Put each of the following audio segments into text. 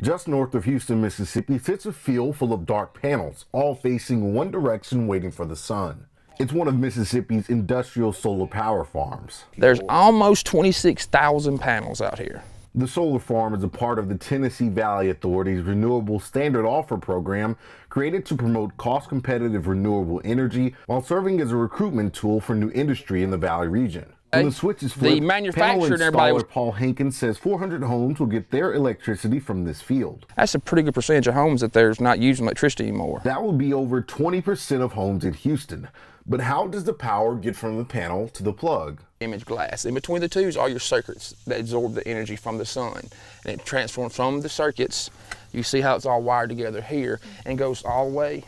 Just north of Houston, Mississippi sits a field full of dark panels, all facing one direction waiting for the sun. It's one of Mississippi's industrial solar power farms. There's almost 26,000 panels out here. The solar farm is a part of the Tennessee Valley Authority's Renewable Standard Offer program, created to promote cost competitive renewable energy while serving as a recruitment tool for new industry in the Valley region. On the is flipped, the manufacturer and installer was, Paul Hankins says 400 homes will get their electricity from this field. That's a pretty good percentage of homes that there's not using electricity anymore. That would be over 20% of homes in Houston. But how does the power get from the panel to the plug? Image glass. In between the two is all your circuits that absorb the energy from the sun. And it transforms from the circuits. You see how it's all wired together here and goes all the way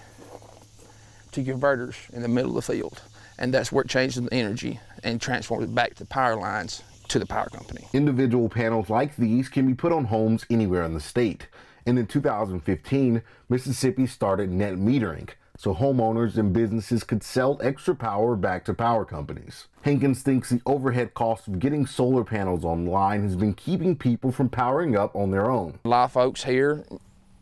to converters in the middle of the field. And that's where it changes the energy and transforms it back to power lines to the power company. Individual panels like these can be put on homes anywhere in the state. And in 2015, Mississippi started net metering, so homeowners and businesses could sell extra power back to power companies. Hankins thinks the overhead cost of getting solar panels online has been keeping people from powering up on their own. A lot of folks here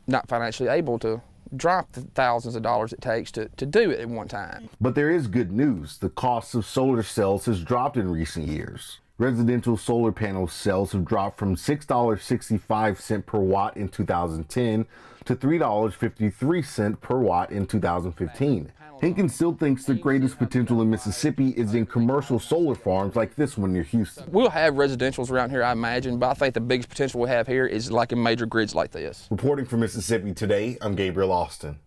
not financially able to drop the thousands of dollars it takes to, to do it at one time. But there is good news. The cost of solar cells has dropped in recent years. Residential solar panel cells have dropped from $6.65 per watt in 2010 to $3.53 per watt in 2015. Hinkin still thinks the greatest potential in Mississippi is in commercial solar farms like this one near Houston. We'll have residentials around here, I imagine, but I think the biggest potential we'll have here is like in major grids like this. Reporting from Mississippi today, I'm Gabriel Austin.